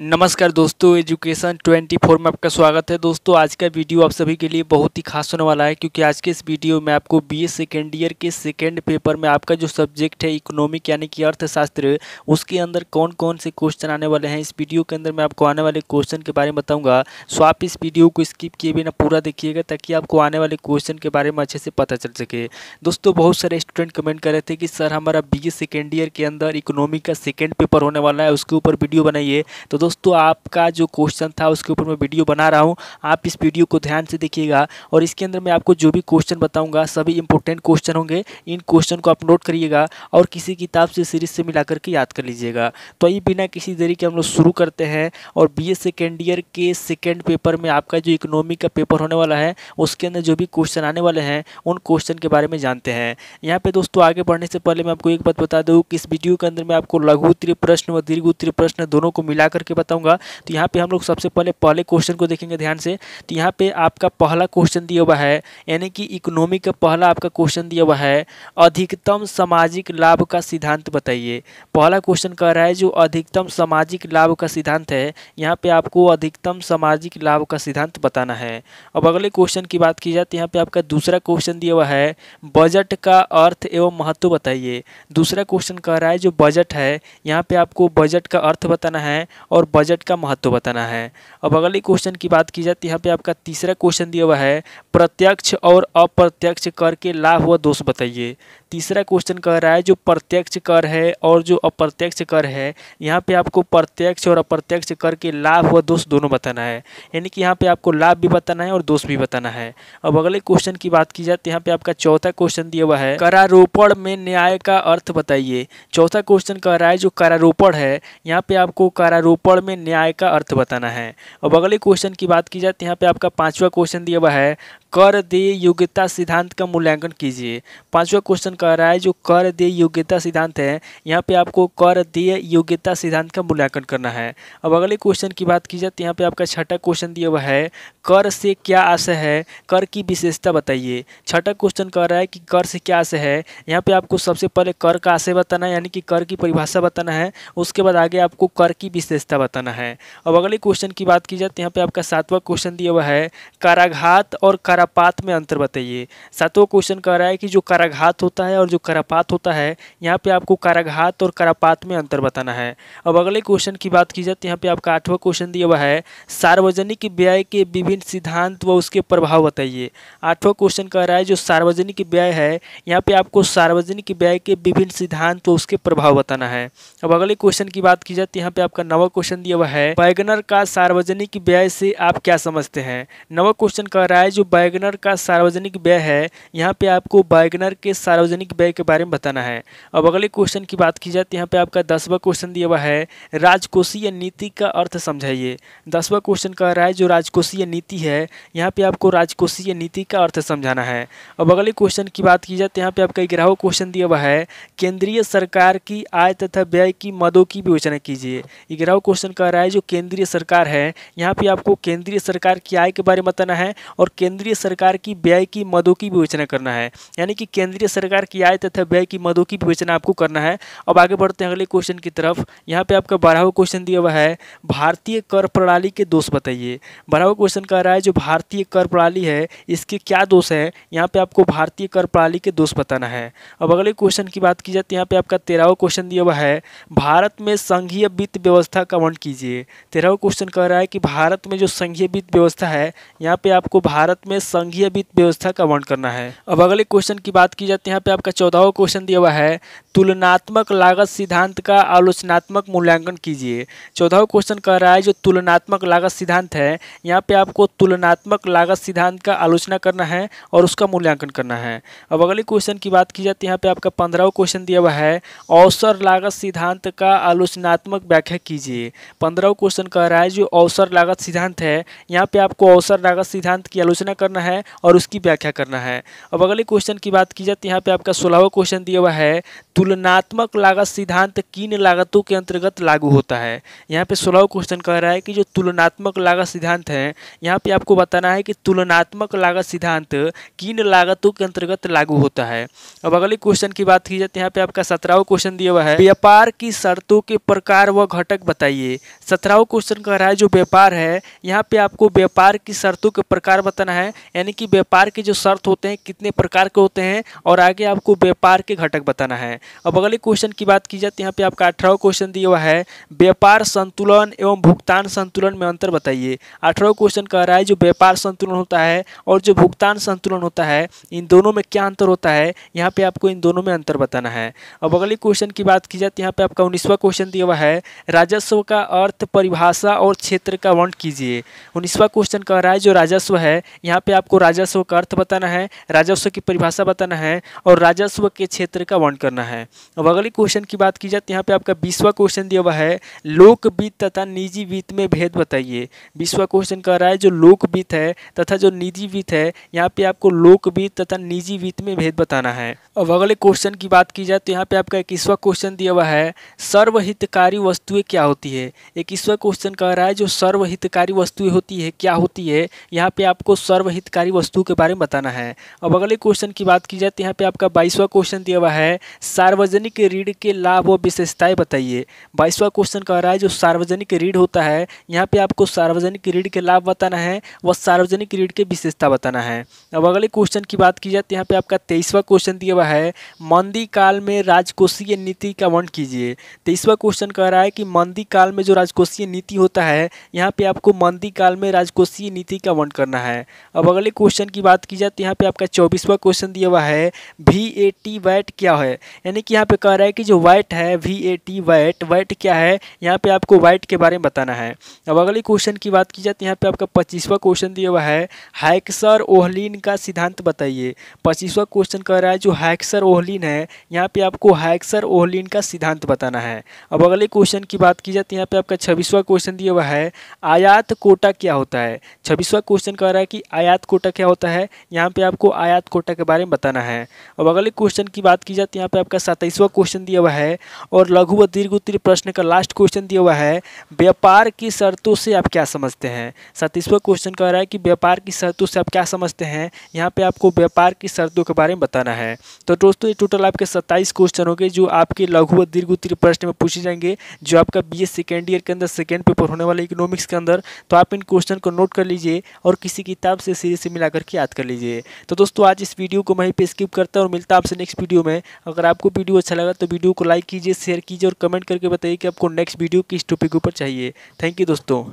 नमस्कार दोस्तों एजुकेशन 24 में आपका स्वागत है दोस्तों आज का वीडियो आप सभी के लिए बहुत ही खास होने वाला है क्योंकि आज के इस वीडियो में आपको बी एस सेकेंड ईयर के सेकेंड पेपर में आपका जो सब्जेक्ट है इकोनॉमिक यानी कि अर्थशास्त्र उसके अंदर कौन कौन से क्वेश्चन आने वाले हैं इस वीडियो के अंदर मैं आपको आने वाले क्वेश्चन के बारे में बताऊँगा सो आप इस वीडियो को स्किप किए बिना पूरा देखिएगा ताकि आपको आने वाले क्वेश्चन के बारे में अच्छे से पता चल सके दोस्तों बहुत सारे स्टूडेंट कमेंट कर रहे थे कि सर हमारा बी सेकेंड ईयर के अंदर इकोनॉमिक का सेकेंड पेपर होने वाला है उसके ऊपर वीडियो बनाइए तो दोस्तों आपका जो क्वेश्चन था उसके ऊपर मैं वीडियो बना रहा हूँ आप इस वीडियो को ध्यान से देखिएगा और इसके अंदर मैं आपको जो भी क्वेश्चन बताऊँगा सभी इंपॉर्टेंट क्वेश्चन होंगे इन क्वेश्चन को आप नोट करिएगा और किसी किताब से सीरीज से मिला करके याद कर लीजिएगा तो ये बिना किसी तरीके हम लोग शुरू करते हैं और बी एस सेकेंड ईयर के सेकेंड पेपर में आपका जो इकोनॉमी का पेपर होने वाला है उसके अंदर जो भी क्वेश्चन आने वाले हैं उन क्वेश्चन के बारे में जानते हैं यहाँ पे दोस्तों आगे बढ़ने से पहले मैं आपको एक बात बता दूँ कि इस वीडियो के अंदर मैं आपको लघु प्रश्न व दीर्घ प्रश्न दोनों को मिला करके बताऊंगा तो यहाँ पे हम लोग सबसे पहले पहले क्वेश्चन को देखेंगे ध्यान से तो यहाँ पे आपका पहला क्वेश्चन दिया हुआ है यानी कि इकोनॉमी का पहला आपका क्वेश्चन दिया हुआ है अधिकतम सामाजिक लाभ का सिद्धांत बताइए पहला क्वेश्चन कह रहा है जो अधिकतम सामाजिक लाभ का सिद्धांत है यहाँ पर आपको अधिकतम सामाजिक लाभ का सिद्धांत बताना है अब अगले क्वेश्चन की बात की जाए तो यहाँ पर आपका दूसरा क्वेश्चन दिया हुआ है बजट का अर्थ एवं महत्व बताइए दूसरा क्वेश्चन कह रहा है जो बजट है यहाँ पे आपको बजट का अर्थ बताना है और और बजट का महत्व बताना है अब अगले क्वेश्चन की बात की जाती है यहाँ पे आपका तीसरा क्वेश्चन दिया हुआ है प्रत्यक्ष और अप्रत्यक्ष कर के लाभ व दोष बताइए तीसरा क्वेश्चन कह रहा है जो प्रत्यक्ष कर है और जो अप्रत्यक्ष कर है यहाँ पे आपको प्रत्यक्ष और अप्रत्यक्ष कर के लाभ व दोष दोनों बताना है यानी कि यहाँ पे आपको लाभ भी बताना है और दोष भी बताना है अब अगले क्वेश्चन की बात की जाती है यहाँ पे आपका चौथा क्वेश्चन दिया हुआ है करारोपण में न्याय का अर्थ बताइए चौथा क्वेश्चन कह रहा है जो करारोपण है यहाँ पे आपको करारोपण पढ़ में न्याय का अर्थ बताना है और अगले क्वेश्चन की बात की जाए तो यहाँ पे आपका पांचवा क्वेश्चन दिया हुआ है कर दे योग्यता सिद्धांत का मूल्यांकन कीजिए पांचवा क्वेश्चन कह रहा है जो कर दे योग्यता सिद्धांत है यहाँ पे आपको कर दे योग्यता सिद्धांत का मूल्यांकन करना है अब अगले क्वेश्चन की बात की जाए तो यहाँ पे आपका छठा क्वेश्चन दिया हुआ है कर से क्या आशय है कर की विशेषता बताइए छठा क्वेश्चन कह रहा है कि कर से क्या आशय है यहाँ पे आपको सबसे पहले कर का आशय बताना है यानी कि कर की परिभाषा बताना है उसके बाद आगे आपको कर की विशेषता बताना है अब अगले क्वेश्चन की बात की जाए तो यहाँ पे आपका सातवां क्वेश्चन दिया हुआ है काराघात और करापात में अंतर बताइए सातवां क्वेश्चन कह रहा है कि जो कराघात होता है और जो करापात होता है यहाँ पे आपको कराघात और करापात में अंतर बताना है अब अगले क्वेश्चन की बात की जाए तो यहाँ पे आपका आठवां क्वेश्चन दिया हुआ है सार्वजनिक व्यय के विभिन्न सिद्धांत व उसके प्रभाव बताइए आठवां क्वेश्चन कह रहा है जो सार्वजनिक व्यय है यहाँ पर आपको सार्वजनिक व्यय के विभिन्न सिद्धांत व उसके प्रभाव बताना है अब अगले क्वेश्चन की बात की जाए तो यहाँ पर आपका नवा क्वेश्चन दिया हुआ है बैगनर का सार्वजनिक व्यय से आप क्या समझते हैं नवा क्वेश्चन कह रहा है जो बैग बाइगनर का सार्वजनिक व्यय है यहाँ पे आपको बैगनर के सार्वजनिक व्यय के बारे में बताना है अब अगले क्वेश्चन की बात की जाए तो यहाँ पे आपका दसवां क्वेश्चन दिया हुआ है राजकोषीय नीति का अर्थ समझाइए दसवां क्वेश्चन कह रहा है जो राजकोषीय नीति है यहाँ पे आपको राजकोषीय नीति का अर्थ समझाना है अब अगले क्वेश्चन की बात की जाए तो यहाँ पे आपका ग्यारहवा क्वेश्चन दिया हुआ है केंद्रीय सरकार की आय तथा व्यय की मदों की विवेचना कीजिए ग्यारहवा क्वेश्चन कह रहा है जो केंद्रीय सरकार है यहाँ पे आपको केंद्रीय सरकार की आय के बारे में बताना है और केंद्रीय सरकार की व्यय की मदों की विवेचना करना है यानी कि केंद्रीय सरकार की आय तथा व्यय की मदों की विवेचना आपको करना है अब आगे बढ़ते हैं अगले क्वेश्चन की तरफ यहाँ पे आपका बारहवा क्वेश्चन दिया हुआ है भारतीय कर प्रणाली के दोष बताइए बारहवा क्वेश्चन कह रहा है जो भारतीय कर प्रणाली है इसके क्या दोष है यहाँ पे आपको भारतीय कर प्रणाली के दोष बताना है अब अगले क्वेश्चन की बात की जाए तो यहाँ पे आपका तेरहवा क्वेश्चन दिया हुआ है भारत में संघीय वित्त व्यवस्था का वर्णन कीजिए तेरहवा क्वेश्चन कह रहा है कि भारत में जो संघीय वित्त व्यवस्था है यहाँ पे आपको भारत में संघीय वित्त व्यवस्था का वर्ण करना है अब अगले क्वेश्चन की बात की जाती है यहाँ पे आपका चौदहवा क्वेश्चन दिया हुआ है तुलनात्मक लागत सिद्धांत का आलोचनात्मक मूल्यांकन कीजिए चौदहवा क्वेश्चन कह रहा है जो तुलनात्मक लागत सिद्धांत है यहाँ पे आपको तुलनात्मक लागत सिद्धांत का आलोचना करना है और उसका मूल्यांकन करना है अब अगले क्वेश्चन की बात की जाती है यहाँ पे आपका पंद्रहवा क्वेश्चन दिया हुआ है अवसर लागत सिद्धांत का आलोचनात्मक व्याख्या कीजिए पंद्रह क्वेश्चन कह रहा है जो अवसर लागत सिद्धांत है यहाँ पे आपको अवसर लागत सिद्धांत की आलोचना करना करना है और उसकी व्याख्या करना है अब अगले क्वेश्चन की बात की जाती है यहाँ पे आपका सोलहवा क्वेश्चन दिया हुआ है तुलनात्मक लागत सिद्धांत किन लागतों के अंतर्गत लागू होता है यहाँ पे सोलह क्वेश्चन कह रहा है कि जो तुलनात्मक लागत सिद्धांत है यहाँ पे आपको बताना है कि तुलनात्मक लागत सिद्धांत किन लागतों के अंतर्गत लागू होता है अब अगले क्वेश्चन की बात की जाती है यहाँ पे आपका सत्रहवा क्वेश्चन दिया हुआ है व्यापार की शर्तों के प्रकार व घटक बताइए सत्रहवा क्वेश्चन कह रहा है जो व्यापार है यहाँ पे आपको व्यापार की शर्तों के प्रकार बताना है यानी कि व्यापार के जो शर्त होते हैं कितने प्रकार के होते हैं और आगे आपको व्यापार के घटक बताना है अब अगले क्वेश्चन की बात की जाए तो यहाँ पे आपका अठारह क्वेश्चन दिया हुआ है व्यापार संतुलन एवं भुगतान संतुलन में अंतर बताइए अठारह क्वेश्चन कह रहा है जो व्यापार संतुलन होता है और जो भुगतान संतुलन होता है इन दोनों में क्या अंतर होता है यहाँ पे आपको इन दोनों में अंतर बताना है अब अगले क्वेश्चन की बात की जाए तो यहाँ पे आपका उन्नीसवा क्वेश्चन दिया हुआ है राजस्व का अर्थ परिभाषा और क्षेत्र का वंट कीजिए उन्नीसवा क्वेश्चन कह रहा है जो राजस्व है यहाँ पे आपको राजस्व का अर्थ बताना है राजस्व की परिभाषा बताना है और राजस्व के क्षेत्र का वर्ण करना है अब अगले क्वेश्चन की बात की जाए तो यहाँ पे आपका बीसवा क्वेश्चन दिया हुआ है लोक वित्त तथा निजी वित्त में भेद बताइए बीसवा क्वेश्चन कह रहा है जो लोक वित्त है तथा जो निजी वित्त है यहाँ पे आपको लोक वित्त तथा निजी वित्त में भेद बताना है अब अगले क्वेश्चन की बात की जाए तो यहाँ पे आपका इक्कीसवा क्वेश्चन दिया हुआ है सर्वहितकारी वस्तुएं क्या होती है इक्कीसवा क्वेश्चन कह रहा है जो सर्वहितकारी वस्तुएं होती है क्या होती है यहाँ पे आपको सर्वहित हितकारी वस्तु के बारे में बताना है अब अगले क्वेश्चन की बात की जाए तो यहाँ पे आपका बाईसवा क्वेश्चन दिया हुआ है सार्वजनिक ऋण के लाभ और विशेषताएं बताइए बाईसवा क्वेश्चन कह रहा है जो सार्वजनिक ऋण होता है यहाँ पे आपको सार्वजनिक ऋण के लाभ बताना है व सार्वजनिक ऋण की विशेषता बताना है अब अगले क्वेश्चन की बात की जाए तो यहाँ पे आपका तेईसवा क्वेश्चन दिया हुआ है मंदी काल में राजकोषीय नीति का वर्ण कीजिए तेईसवा क्वेश्चन कह रहा है कि मंदी काल में जो राजकोषीय नीति होता है यहाँ पे आपको मंदी काल में राजकोषीय नीति का वर्ण करना है अब अगले क्वेश्चन की बात की जाए तो यहाँ पे आपका चौबीसवा क्वेश्चन दिया हुआ है वी ए टी वैट क्या है यानी कि यहाँ पे कह रहा है कि जो वाइट है V A T VAT VAT क्या है यहाँ पे आपको वाइट के बारे में बताना है अब अगले क्वेश्चन की बात की जाए तो यहाँ पे आपका पच्चीसवा क्वेश्चन दिया हुआ है हैक्सर ओहलिन का सिद्धांत बताइए पच्चीसवा क्वेश्चन कह रहा है जो हैक्सर ओहलिन है यहाँ पे आपको हैक्सर ओहलिन का सिद्धांत बताना है अब अगले क्वेश्चन की बात की जाए तो यहाँ पे आपका छब्बीसवा क्वेश्चन दिया हुआ है आयात कोटा क्या होता है छब्बीसवा क्वेश्चन कह रहा है कि आयात आयात कोटा क्या होता है यहाँ पे आपको आयात कोटा के बारे में बताना है अब अगले क्वेश्चन की बात की जाए तो यहाँ पे आपका सताइसवा क्वेश्चन दिया हुआ है और लघु व दीर्घ उत्तरीय प्रश्न का लास्ट क्वेश्चन दिया हुआ है व्यापार की शर्तों से आप क्या समझते हैं सताइसवा क्वेश्चन कह रहा है कि व्यापार की शर्तों से आप क्या समझते हैं यहाँ पर आपको व्यापार की शर्तों के बारे में बताना है तो दोस्तों ये टोटल आपके सत्ताईस क्वेश्चन होंगे जो आपके लघु व दीर्घ उत्तरीय प्रश्न में पूछे जाएंगे जो आपका बी एस सेकेंड ईयर के अंदर सेकेंड पेपर होने वाला इकोनॉमिक्स के अंदर तो आप इन क्वेश्चन को नोट कर लीजिए और किसी किताब से सीरीज से मिला करके याद कर लीजिए तो दोस्तों आज इस वीडियो को मैं पर स्किप करता हूँ और मिलता आपसे नेक्स्ट वीडियो में अगर आपको वीडियो अच्छा लगा तो वीडियो को लाइक कीजिए शेयर कीजिए और कमेंट करके बताइए कि आपको नेक्स्ट वीडियो किस टॉपिक ऊपर चाहिए थैंक यू दोस्तों